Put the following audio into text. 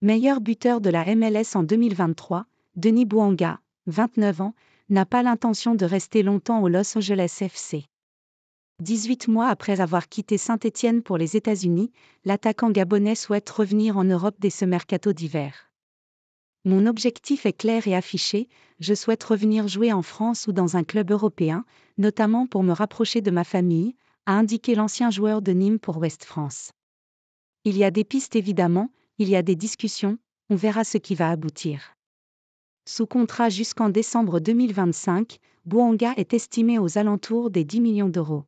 Meilleur buteur de la MLS en 2023, Denis Bouanga, 29 ans, n'a pas l'intention de rester longtemps au Los Angeles FC. 18 mois après avoir quitté Saint-Étienne pour les États-Unis, l'attaquant gabonais souhaite revenir en Europe dès ce mercato d'hiver. Mon objectif est clair et affiché, je souhaite revenir jouer en France ou dans un club européen, notamment pour me rapprocher de ma famille, a indiqué l'ancien joueur de Nîmes pour West France. Il y a des pistes évidemment, il y a des discussions, on verra ce qui va aboutir. Sous contrat jusqu'en décembre 2025, Bouanga est estimé aux alentours des 10 millions d'euros.